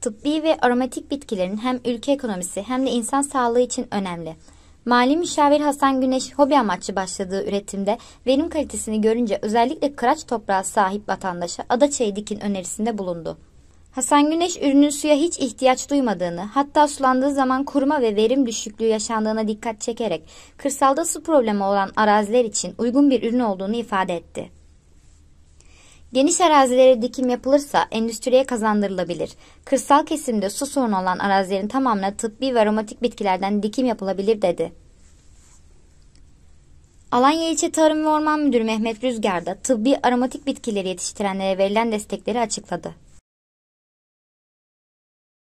Tıbbi ve aromatik bitkilerin hem ülke ekonomisi hem de insan sağlığı için önemli. Mali müşavir Hasan Güneş hobi amaçlı başladığı üretimde verim kalitesini görünce özellikle kıraç toprağı sahip vatandaşa adaçayı dikin önerisinde bulundu. Hasan Güneş ürünün suya hiç ihtiyaç duymadığını, hatta sulandığı zaman kuruma ve verim düşüklüğü yaşandığına dikkat çekerek kırsalda su problemi olan araziler için uygun bir ürün olduğunu ifade etti. Geniş arazilere dikim yapılırsa endüstriye kazandırılabilir. Kırsal kesimde su sorunu olan arazilerin tamamına tıbbi ve aromatik bitkilerden dikim yapılabilir dedi. Alanya İlçe Tarım ve Orman Müdürü Mehmet Rüzgar da tıbbi aromatik bitkileri yetiştirenlere verilen destekleri açıkladı.